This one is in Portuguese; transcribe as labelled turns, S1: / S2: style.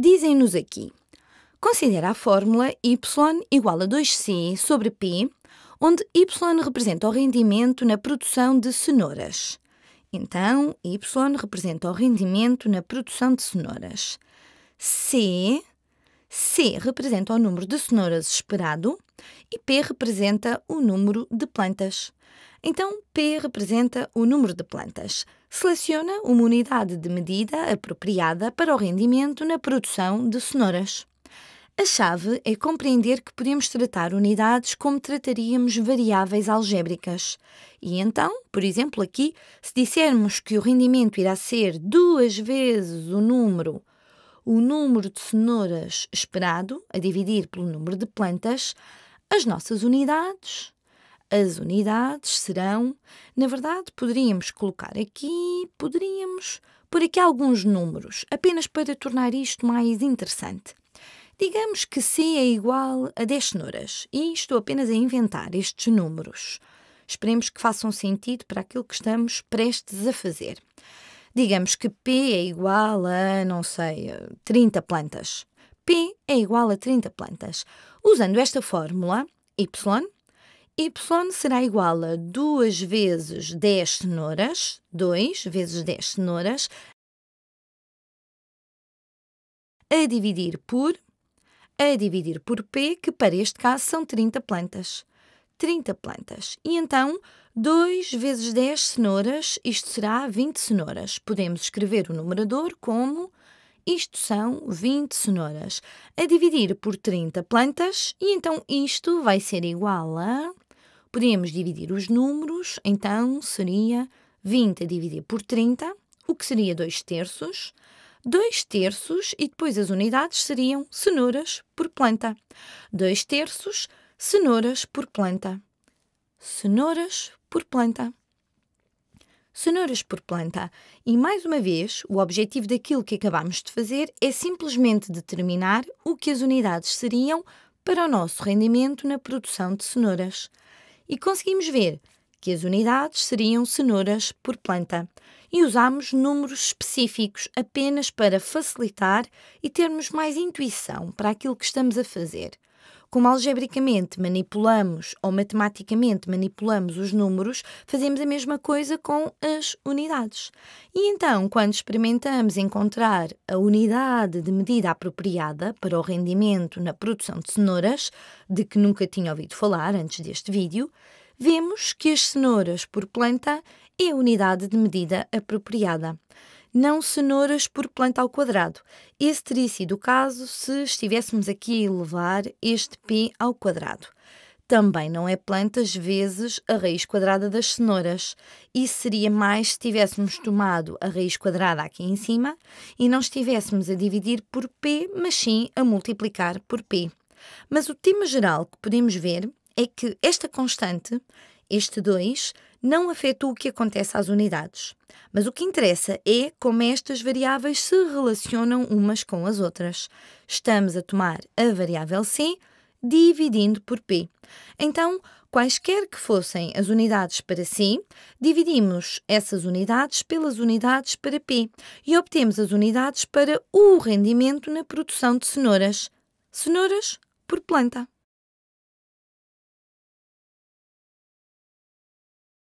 S1: dizem-nos aqui: considera a fórmula y igual a 2c sobre p, onde y representa o rendimento na produção de cenouras. Então, y representa o rendimento na produção de cenouras. c C representa o número de cenouras esperado e P representa o número de plantas. Então, P representa o número de plantas. Seleciona uma unidade de medida apropriada para o rendimento na produção de cenouras. A chave é compreender que podemos tratar unidades como trataríamos variáveis algébricas. E então, por exemplo, aqui, se dissermos que o rendimento irá ser duas vezes o número o número de cenouras esperado, a dividir pelo número de plantas, as nossas unidades. As unidades serão, na verdade, poderíamos colocar aqui, poderíamos pôr aqui alguns números, apenas para tornar isto mais interessante. Digamos que C é igual a 10 cenouras e estou apenas a inventar estes números. Esperemos que façam sentido para aquilo que estamos prestes a fazer. Digamos que P é igual a, não sei, 30 plantas. P é igual a 30 plantas. Usando esta fórmula, Y, Y será igual a 2 vezes 10 cenouras, 2 vezes 10 cenouras, a dividir por, a dividir por P, que para este caso são 30 plantas. 30 plantas. E então, 2 vezes 10 cenouras, isto será 20 cenouras. Podemos escrever o numerador como isto são 20 cenouras, a dividir por 30 plantas, e então isto vai ser igual a. Podemos dividir os números, então seria 20 a dividir por 30, o que seria 2 terços. 2 terços, e depois as unidades seriam cenouras por planta. 2 terços Cenouras por planta. Cenouras por planta. Cenouras por planta. E mais uma vez, o objetivo daquilo que acabamos de fazer é simplesmente determinar o que as unidades seriam para o nosso rendimento na produção de cenouras. E conseguimos ver que as unidades seriam cenouras por planta. E usamos números específicos apenas para facilitar e termos mais intuição para aquilo que estamos a fazer. Como algebricamente manipulamos ou matematicamente manipulamos os números, fazemos a mesma coisa com as unidades. E então, quando experimentamos encontrar a unidade de medida apropriada para o rendimento na produção de cenouras, de que nunca tinha ouvido falar antes deste vídeo, vemos que as cenouras por planta é a unidade de medida apropriada não cenouras por planta ao quadrado. Esse teria sido o caso se estivéssemos aqui a elevar este P ao quadrado. Também não é plantas vezes a raiz quadrada das cenouras. Isso seria mais se tivéssemos tomado a raiz quadrada aqui em cima e não estivéssemos a dividir por P, mas sim a multiplicar por P. Mas o tema geral que podemos ver é que esta constante, este 2, não afetou o que acontece às unidades. Mas o que interessa é como estas variáveis se relacionam umas com as outras. Estamos a tomar a variável C dividindo por P. Então, quaisquer que fossem as unidades para c, dividimos essas unidades pelas unidades para P e obtemos as unidades para o rendimento na produção de cenouras. Cenouras por planta.